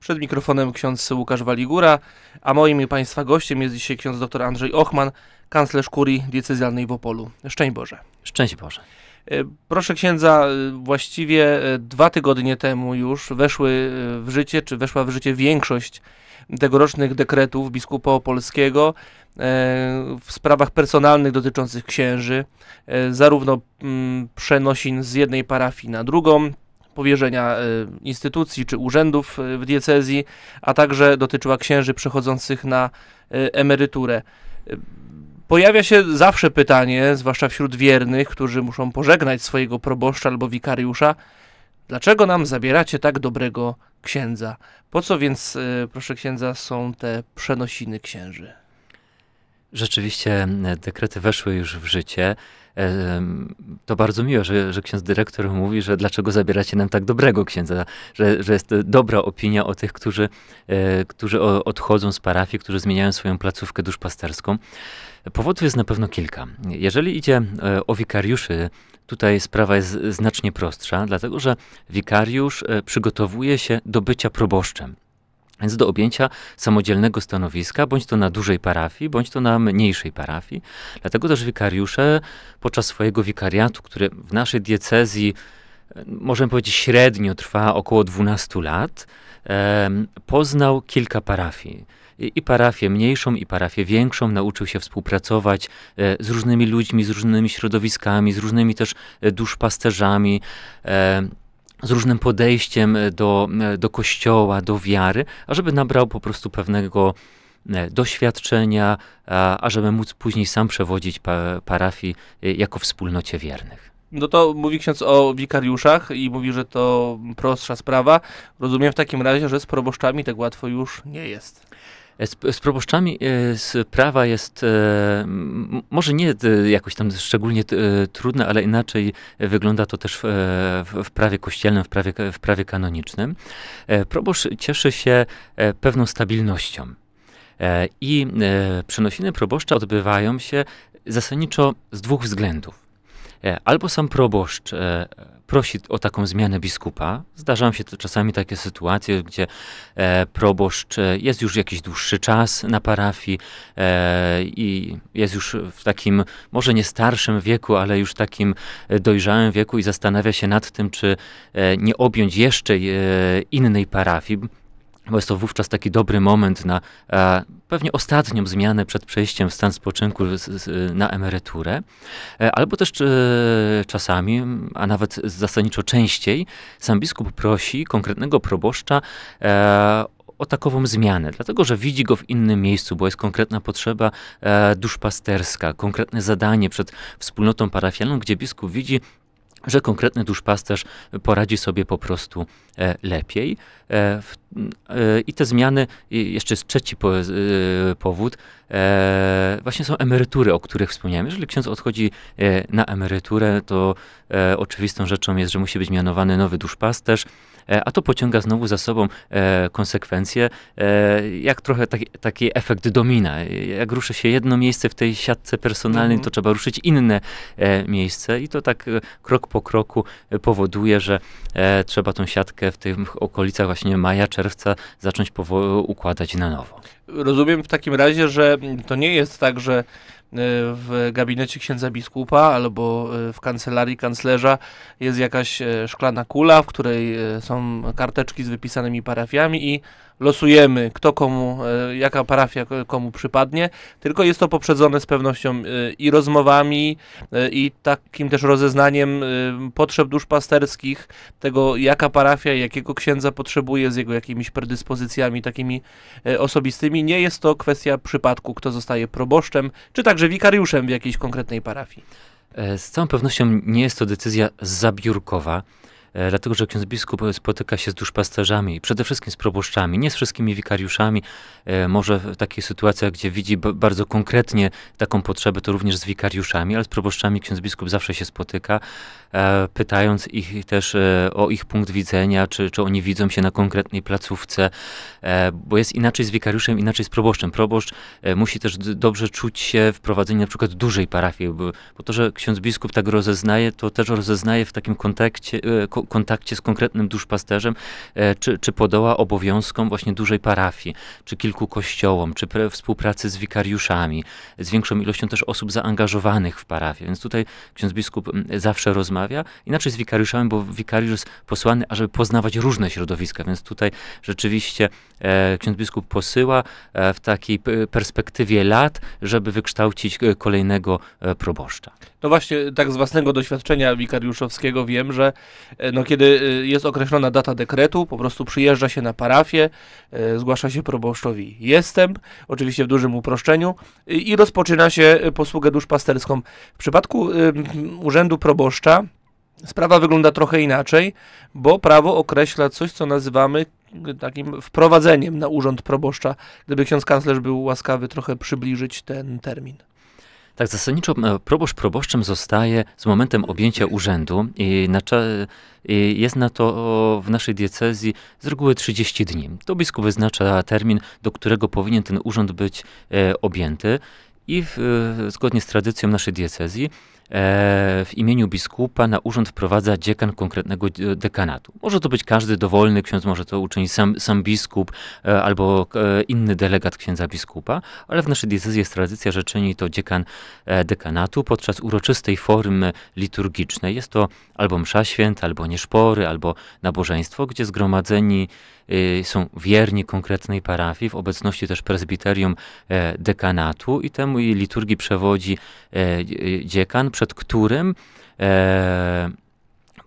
Przed mikrofonem ksiądz Łukasz Waligura, a moim i Państwa gościem jest dzisiaj ksiądz dr Andrzej Ochman, kanclerz kurii diecezjalnej w Opolu. Szczęść Boże. Szczęść Boże. E, proszę księdza, e, właściwie e, dwa tygodnie temu już weszły w życie, czy weszła w życie większość tegorocznych dekretów biskupa opolskiego w sprawach personalnych dotyczących księży, zarówno mm, przenosin z jednej parafii na drugą, powierzenia e, instytucji czy urzędów e, w diecezji, a także dotyczyła księży przechodzących na e, emeryturę. Pojawia się zawsze pytanie, zwłaszcza wśród wiernych, którzy muszą pożegnać swojego proboszcza albo wikariusza, dlaczego nam zabieracie tak dobrego księdza? Po co więc, proszę księdza, są te przenosiny księży? Rzeczywiście dekrety weszły już w życie. E, to bardzo miłe, że, że ksiądz dyrektor mówi, że dlaczego zabieracie nam tak dobrego księdza, że, że jest dobra opinia o tych, którzy, e, którzy odchodzą z parafii, którzy zmieniają swoją placówkę duszpasterską. Powodów jest na pewno kilka. Jeżeli idzie e, o wikariuszy, tutaj sprawa jest znacznie prostsza, dlatego że wikariusz przygotowuje się do bycia proboszczem. Więc do objęcia samodzielnego stanowiska, bądź to na dużej parafii, bądź to na mniejszej parafii. Dlatego też wikariusze podczas swojego wikariatu, który w naszej diecezji, e, możemy powiedzieć, średnio trwa około 12 lat, poznał kilka parafii. I, parafię mniejszą, i parafię większą, nauczył się współpracować e, z różnymi ludźmi, z różnymi środowiskami, z różnymi też e, duszpasterzami z różnym podejściem e, do, e, do kościoła, do wiary, żeby nabrał po prostu pewnego e, doświadczenia, ażeby móc później sam przewodzić parafii jako wspólnocie wiernych. No to mówi ksiądz o wikariuszach i mówi, że to prostsza sprawa. Rozumiem w takim razie, że z proboszczami tak łatwo już nie jest. E, z, z proboszczami sprawa e, jest e, może nie jakoś tam szczególnie trudna, ale inaczej wygląda to też w, w prawie kościelnym, w prawie, w prawie kanonicznym. Proboszcz cieszy się pewną stabilnością. I przenosiny proboszcza odbywają się zasadniczo z dwóch względów. Albo sam proboszcz prosi o taką zmianę biskupa. Zdarzają się czasami takie sytuacje, gdzie e, proboszcz e, jest już jakiś dłuższy czas na parafii e, i jest już w takim, może nie starszym wieku, ale już takim e, dojrzałym wieku i zastanawia się nad tym, czy e, nie objąć jeszcze e, innej parafii bo jest to wówczas taki dobry moment na e, pewnie ostatnią zmianę przed przejściem w stan spoczynku z, z, na emeryturę, e, albo też e, czasami, a nawet zasadniczo częściej, sam biskup prosi konkretnego proboszcza e, o takową zmianę, dlatego że widzi go w innym miejscu, bo jest konkretna potrzeba e, duszpasterska, konkretne zadanie przed wspólnotą parafialną, gdzie biskup widzi że konkretny duszpasterz poradzi sobie po prostu e, lepiej. E, e, I te zmiany, jeszcze jest trzeci powód, właśnie są emerytury, o których wspomniałem. Jeżeli ksiądz odchodzi na emeryturę, to oczywistą rzeczą jest, że musi być mianowany nowy duszpasterz. E, a to pociąga znowu za sobą e, konsekwencje, e, jak trochę taki, taki efekt domina. Jak ruszy się jedno miejsce w tej siatce personalnej, mhm. to trzeba ruszyć inne miejsce i to tak krok po kroku powoduje, że trzeba tą siatkę w tych okolicach właśnie maja, czerwca zacząć układać na nowo. Rozumiem w takim razie, że to nie jest tak, że E, w gabinecie księdza biskupa albo e, w kancelarii kanclerza jest jakaś e, szklana kula, w której są karteczki z wypisanymi parafiami i losujemy, kto komu, e, jaka parafia komu przypadnie, tylko jest to poprzedzone z pewnością e, i rozmowami, e, i takim też rozeznaniem potrzeb duszpasterskich, tego jaka parafia, jakiego księdza potrzebuje, z jego jakimiś predyspozycjami takimi osobistymi. Nie jest to kwestia przypadku, kto zostaje proboszczem, czy także wikariuszem w jakiejś konkretnej parafii. Z całą pewnością nie jest to decyzja zabiórkowa. E, dlatego że ksiądz biskup e, spotyka się z duszpasterzami, przede wszystkim z proboszczami, nie z wszystkimi wikariuszami. E, może w takich sytuacjach, gdzie widzi bardzo konkretnie taką potrzebę, to również z wikariuszami, ale z proboszczami ksiądz biskup zawsze się spotyka, pytając ich też o ich punkt widzenia, czy, czy oni widzą się na konkretnej placówce, bo jest inaczej z wikariuszem, inaczej z proboszczem. Proboszcz musi też dobrze czuć się w prowadzeniu na przykład dużej parafii, bo, bo to, że ksiądz biskup tak rozeznaje, to też rozeznaje w takim kontekście, kontakcie z konkretnym duszpasterzem, e, czy, czy podoła obowiązkom właśnie dużej parafii, czy kilku kościołom, czy współpracy z wikariuszami, z większą ilością też osób zaangażowanych w parafię. Więc tutaj ksiądz biskup mm, zawsze rozmawia, inaczej z wikariuszami, bo wikariusz jest posłany, ażeby poznawać różne środowiska, więc tutaj rzeczywiście e, ksiądz biskup posyła e, w takiej perspektywie lat, żeby wykształcić e, kolejnego e, proboszcza. No właśnie, tak z własnego doświadczenia wikariuszowskiego wiem, że e, E, no, kiedy e, jest określona data dekretu, po prostu przyjeżdża się na parafię, e, zgłasza się proboszczowi jestem, oczywiście w dużym uproszczeniu, i rozpoczyna się posługę duszpasterską. W przypadku urzędu proboszcza sprawa wygląda trochę inaczej, bo prawo określa coś, co nazywamy takim wprowadzeniem na urząd proboszcza. Gdyby ksiądz kanclerz był łaskawy trochę przybliżyć ten termin. Tak, zasadniczo e, proboszcz proboszczem zostaje z momentem objęcia urzędu i, na, i jest na to w naszej diecezji z reguły 30 dni. To biskup wyznacza termin, do którego powinien ten urząd być e, objęty i w, e, zgodnie z tradycją naszej diecezji E, w imieniu biskupa na urząd wprowadza dziekan konkretnego e, dekanatu. Może to być każdy dowolny ksiądz, może to uczynić sam, sam biskup e, albo inny delegat księdza biskupa, ale w naszej diecezji jest tradycja, że czyni to dziekan dekanatu podczas uroczystej formy liturgicznej. Jest to albo msza święta, albo nieszpory, albo nabożeństwo, gdzie zgromadzeni są wierni konkretnej parafii, w obecności też presbiterium dekanatu i temu i liturgii przewodzi dziekan, przed którym e,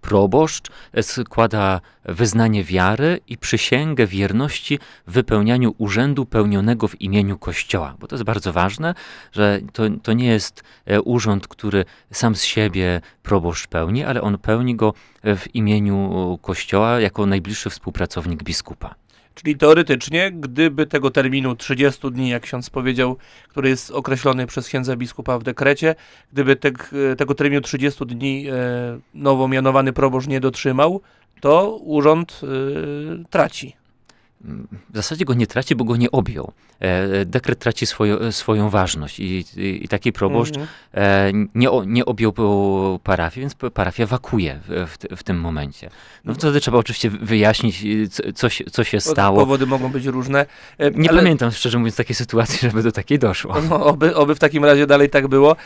proboszcz składa wyznanie wiary i przysięgę wierności w wypełnianiu urzędu pełnionego w imieniu Kościoła. Bo to jest bardzo ważne, że to, to nie jest e, urząd, który sam z siebie proboszcz pełni, ale on pełni go w imieniu Kościoła jako najbliższy współpracownik biskupa. Czyli teoretycznie, gdyby tego terminu 30 dni, jak ksiądz powiedział, który jest określony przez księdza biskupa w dekrecie, gdyby te, tego terminu 30 dni e, nowo mianowany proboszcz nie dotrzymał, to urząd e, traci w zasadzie go nie traci, bo go nie objął. E, dekret traci swoją, swoją ważność i, i, i taki proboszcz mhm. E, nie, nie objął parafii, więc parafia wakuje w, w, tym momencie. No wtedy trzeba oczywiście wyjaśnić, e, co, się, co się stało. Powody mogą być różne. Nie ale... pamiętam szczerze mówiąc takiej sytuacji, żeby do takiej doszło. No, oby, oby w takim razie dalej tak było.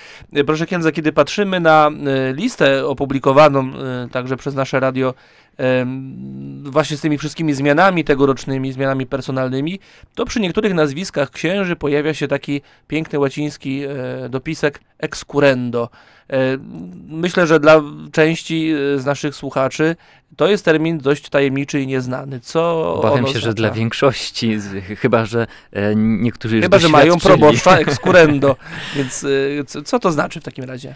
Proszę księdza, kiedy patrzymy na listę opublikowaną także przez nasze radio właśnie z tymi wszystkimi zmianami tegorocznymi, zmianami personalnymi, to przy niektórych nazwiskach księży pojawia się taki piękny łaciński e, dopisek ex currendo. E, myślę, że dla części e, z naszych słuchaczy to jest termin dość tajemniczy i nieznany. Co Obawiam się, że dla większości, chyba że niektórzy już Chyba, że mają proboszcza ex currendo. Więc co to znaczy w takim razie?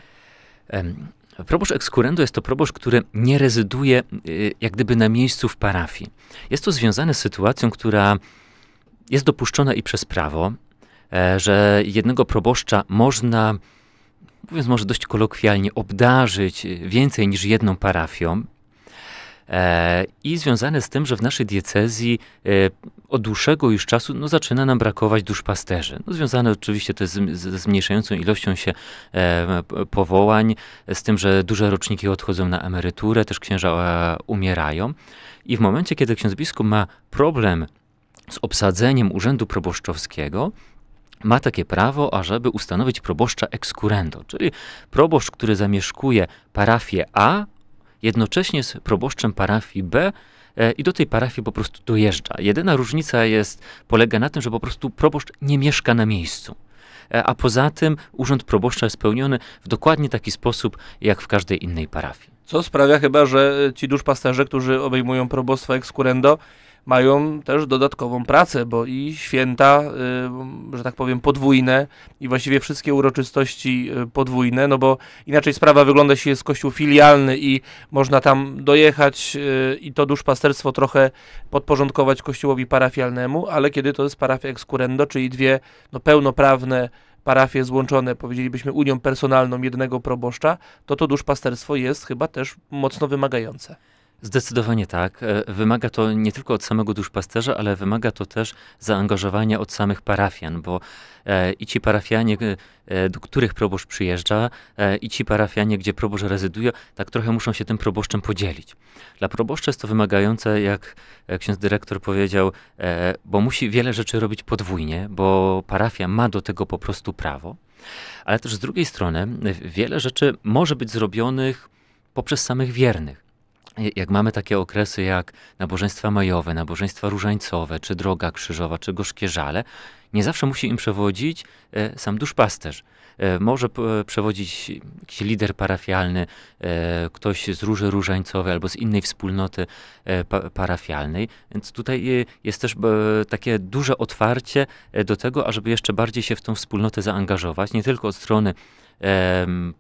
Proboszcz ekskurendo jest to proboszcz, który nie rezyduje y, jak gdyby na miejscu w parafii. Jest to związane z sytuacją, która jest dopuszczona i przez prawo, e, że jednego proboszcza można, mówiąc może dość kolokwialnie, obdarzyć więcej niż jedną parafią. E, I związane z tym, że w naszej diecezji y, od dłuższego już czasu no, zaczyna nam brakować dusz pasterzy. No, związane oczywiście to jest ze zmniejszającą ilością się e, powołań, z tym, że duże roczniki odchodzą na emeryturę, też księża e, umierają. I w momencie, kiedy ksiądz biskup ma problem z obsadzeniem urzędu proboszczowskiego, ma takie prawo, ażeby ustanowić proboszcza excurrendo, czyli proboszcz, który zamieszkuje parafię A, jednocześnie z proboszczem parafii B, E, i do tej parafii po prostu dojeżdża. Jedyna różnica jest, polega na tym, że po prostu proboszcz nie mieszka na miejscu e, a poza tym urząd proboszcza jest pełniony w dokładnie taki sposób, jak w każdej innej parafii. Co sprawia chyba, że e, ci duszpasterze, którzy obejmują probostwo ekskurendo? mają też dodatkową pracę, bo i święta, y, że tak powiem, podwójne i właściwie wszystkie uroczystości y, podwójne, no bo inaczej sprawa wygląda, jeśli jest kościół filialny i można tam dojechać y, i to duszpasterstwo trochę podporządkować kościołowi parafialnemu, ale kiedy to jest parafia excurrendo, czyli dwie no, pełnoprawne parafie złączone, powiedzielibyśmy, unią personalną jednego proboszcza, to to duszpasterstwo jest chyba też mocno wymagające. Zdecydowanie tak. E, wymaga to nie tylko od samego duszpasterza, ale wymaga to też zaangażowania od samych parafian, bo e, i ci parafianie, e, do których proboszcz przyjeżdża, i ci parafianie, gdzie proboszcz rezyduje, tak trochę muszą się tym proboszczem podzielić. Dla proboszcza jest to wymagające, jak ksiądz dyrektor powiedział, bo musi wiele rzeczy robić podwójnie, bo parafia ma do tego po prostu prawo, ale też z drugiej strony wiele rzeczy może być zrobionych poprzez samych wiernych jak mamy takie okresy jak nabożeństwa majowe, nabożeństwa różańcowe, czy droga krzyżowa, czy gorzkie żale, nie zawsze musi im przewodzić e, sam duszpasterz. E, może e, przewodzić jakiś lider parafialny, ktoś z Róży Różańcowej albo z innej wspólnoty parafialnej. Więc tutaj jest też takie duże otwarcie do tego, ażeby jeszcze bardziej się w tą wspólnotę zaangażować, nie tylko od strony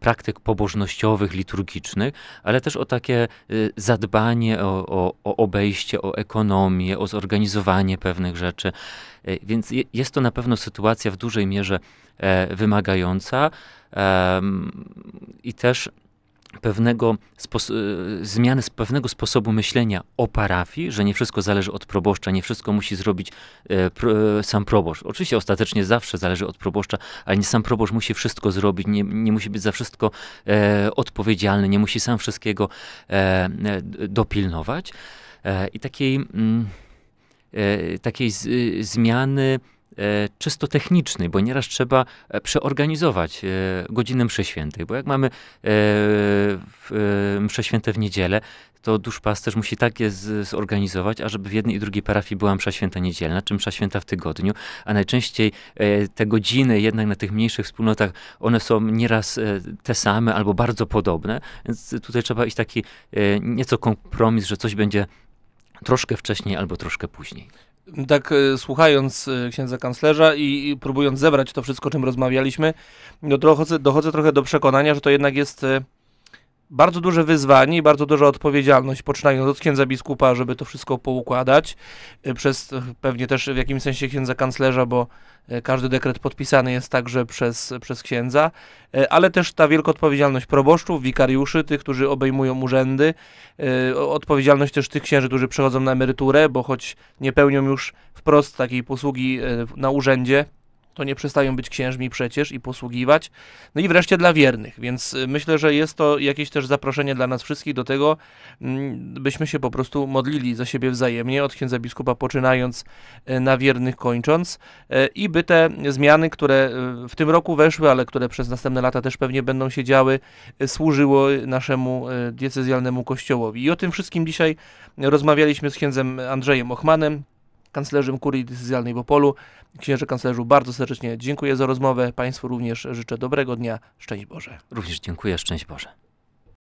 praktyk pobożnościowych, liturgicznych, ale też o takie zadbanie o, o, o obejście, o ekonomię, o zorganizowanie pewnych rzeczy. Więc jest to to na pewno sytuacja w dużej mierze e, wymagająca i też pewnego e, zmiany z pewnego sposobu myślenia o parafii, że nie wszystko zależy od proboszcza, nie wszystko musi zrobić e, pro, e, sam proboszcz. Oczywiście ostatecznie zawsze zależy od proboszcza, ale nie sam proboszcz musi wszystko zrobić, nie, nie musi być za wszystko e, odpowiedzialny, nie musi sam wszystkiego dopilnować. I takiej, mm, takiej z, zmiany E, czysto technicznej, bo nieraz trzeba e, przeorganizować e, godzinę mszy świętej, bo jak mamy mszę święte w niedzielę, to duszpasterz musi tak je zorganizować, ażeby w jednej i drugiej parafii była msza święta niedzielna, czy msza święta w tygodniu, a najczęściej te godziny jednak na tych mniejszych wspólnotach, one są nieraz te same albo bardzo podobne, więc tutaj trzeba iść taki nieco kompromis, że coś będzie troszkę wcześniej albo troszkę później tak e, słuchając e, księdza kanclerza i, i próbując zebrać to wszystko, czym rozmawialiśmy, no dochodzę trochę do przekonania, że to jednak jest e, bardzo duże wyzwanie i bardzo duża odpowiedzialność, poczynając od księdza biskupa, żeby to wszystko poukładać, y, przez y, pewnie też w jakimś sensie księdza kanclerza, bo y, każdy dekret podpisany jest także przez, przez księdza, ale też ta wielka odpowiedzialność proboszczów, wikariuszy, tych, którzy obejmują urzędy, odpowiedzialność też tych księży, którzy przechodzą na emeryturę, bo choć nie pełnią już wprost takiej posługi na urzędzie, to nie przestają być księżmi przecież i posługiwać. No i wreszcie dla wiernych, więc y, myślę, że jest to jakieś też zaproszenie dla nas wszystkich do tego, mm, byśmy się po prostu modlili za siebie wzajemnie, od księdza biskupa poczynając, y, na wiernych kończąc y, i by te zmiany, które w tym roku weszły, ale które przez następne lata też pewnie będą się działy, służyło naszemu diecezjalnemu kościołowi. I o tym wszystkim dzisiaj rozmawialiśmy z księdzem Andrzejem Ochmanem, kanclerzem kurii decyzjalnej w Opolu. Księże kanclerzu, bardzo serdecznie dziękuję za rozmowę. Państwu również życzę dobrego dnia. Szczęść Boże. Również dziękuję. Szczęść Boże.